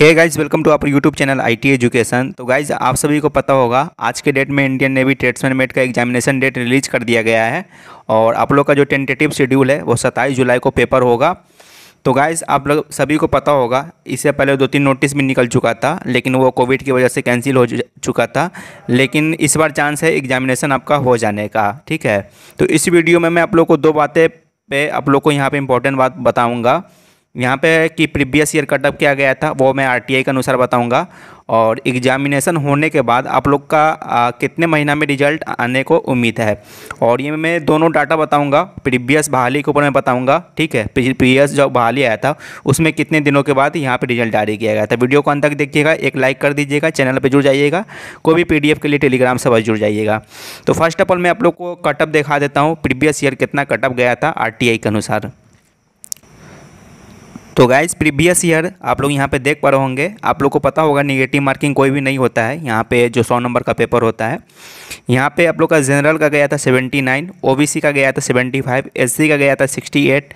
hey guys welcome to आपका YouTube channel IT education तो guys आप सभी को पता होगा आज के डेट में इंडियन नेवी ट्रेड्समैन मेट का एग्जामिनेशन डेट रिलीज कर दिया गया है और आप लोग का जो टेंटेटिव शेड्यूल है वो सत्ताईस जुलाई को पेपर होगा तो गाइज आप लोग सभी को पता होगा इससे पहले दो तीन नोटिस भी निकल चुका था लेकिन वो कोविड की वजह से कैंसिल हो चुका था लेकिन इस बार चांस है एग्जामिनेशन आपका हो जाने का ठीक है तो इस वीडियो में मैं आप लोग को दो बातें पे आप लोग को यहाँ पर इम्पोर्टेंट बात बताऊँगा यहाँ पे कि प्रीवियस ईयर कटअप किया गया था वो मैं आर के अनुसार बताऊँगा और एग्जामिनेशन होने के बाद आप लोग का आ, कितने महीना में रिजल्ट आने को उम्मीद है और ये मैं दोनों डाटा बताऊंगा प्रीवियस बहाली के ऊपर मैं बताऊंगा ठीक है प्रीवियस जो बहाली आया था उसमें कितने दिनों के बाद यहाँ पे रिजल्ट जारी किया गया था वीडियो को अंत तक देखिएगा एक लाइक कर दीजिएगा चैनल पर जुड़ जाइएगा कोई भी पी के लिए टेलीग्राम से बस जुड़ जाइएगा तो फर्स्ट ऑफ ऑल मैं आप लोग को कटअप दिखा देता हूँ प्रीवियस ईयर कितना कटअप गया था आर के अनुसार तो गाइज प्रीवियस ईयर आप लोग यहाँ पे देख पा रहे होंगे आप लोग को पता होगा निगेटिव मार्किंग कोई भी नहीं होता है यहाँ पे जो सौ नंबर का पेपर होता है यहाँ पे आप लोग का जनरल का गया था 79 ओबीसी का गया था 75 एससी का गया था 68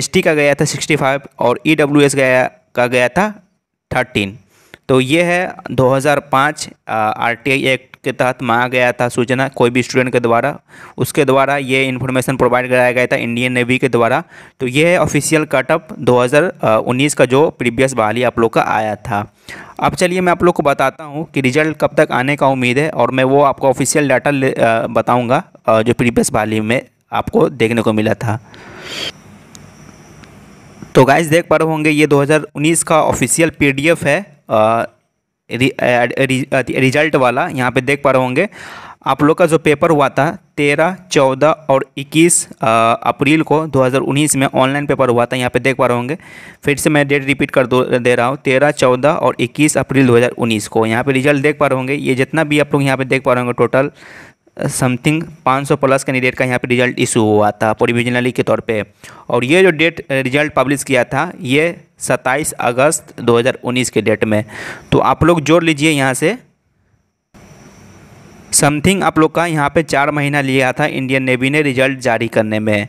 एसटी का गया था 65 और ईडब्ल्यूएस e गया का गया था थर्टीन तो ये है 2005 आरटीआई एक्ट के तहत मांगा गया था सूचना कोई भी स्टूडेंट के द्वारा उसके द्वारा ये इन्फॉर्मेशन प्रोवाइड कराया गया था इंडियन नेवी के द्वारा तो ये है ऑफिशियल कटअप 2019 का जो प्रीवियस बहाली आप लोग का आया था अब चलिए मैं आप लोग को बताता हूँ कि रिजल्ट कब तक आने का उम्मीद है और मैं वो आपको ऑफिशियल डाटा बताऊँगा जो प्रीवियस बहाली में आपको देखने को मिला था तो गाइज देख पा रहे होंगे ये 2019 का ऑफिशियल पीडीएफ है रिजल्ट वाला यहाँ पे देख पा रहे होंगे आप लोग का जो पेपर हुआ था तेरह चौदह और इक्कीस अप्रैल को 2019 में ऑनलाइन पेपर हुआ था यहाँ पे देख पा रहे होंगे फिर से मैं डेट रिपीट कर दे रहा हूँ तेरह चौदह और इक्कीस अप्रैल 2019 को यहाँ पे रिजल्ट देख पा रहे होंगे ये जितना भी आप लोग यहाँ पे देख पा रहे होंगे टोटल समथिंग 500 प्लस कैंडिडेट का यहाँ पे रिजल्ट इशू हुआ था प्रोविजनली के तौर पे और ये जो डेट रिजल्ट पब्लिश किया था ये 27 अगस्त 2019 के डेट में तो आप लोग जोड़ लीजिए यहाँ से समथिंग आप लोग का यहाँ पे चार महीना लिया था इंडियन नेवी ने रिजल्ट जारी करने में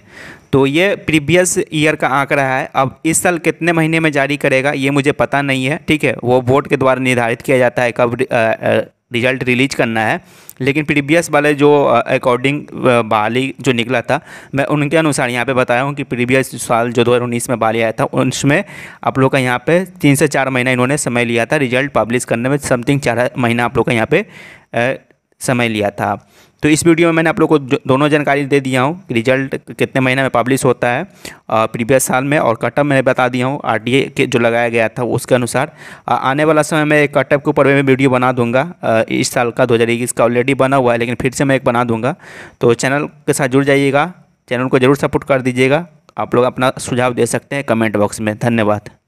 तो ये प्रीवियस ईयर का आंकड़ा है अब इस साल कितने महीने में जारी करेगा ये मुझे पता नहीं है ठीक है वो वोट के द्वारा निर्धारित किया जाता है कब रिजल्ट रिलीज करना है लेकिन प्रीवियस वाले जो अकॉर्डिंग बाली जो निकला था मैं उनके अनुसार यहाँ पे बताया हूँ कि प्रीवियस साल जो 2019 में बाली आया था उसमें आप लोग का यहाँ पे तीन से चार महीना इन्होंने समय लिया था रिजल्ट पब्लिश करने में समथिंग चार महीना आप लोग का यहाँ पे समय लिया था तो इस वीडियो में मैंने आप लोग को दोनों जानकारी दे दिया हूँ रिजल्ट कितने महीने में पब्लिश होता है प्रीवियस साल में और कटअप मैंने बता दिया हूँ आर के जो लगाया गया था उसके अनुसार आने वाला समय में कटअप के ऊपर मैं वीडियो बना दूंगा इस साल का दो का ऑलरेडी बना हुआ है लेकिन फिर से मैं एक बना दूंगा तो चैनल के साथ जुड़ जाइएगा चैनल को ज़रूर सपोर्ट कर दीजिएगा आप लोग अपना सुझाव दे सकते हैं कमेंट बॉक्स में धन्यवाद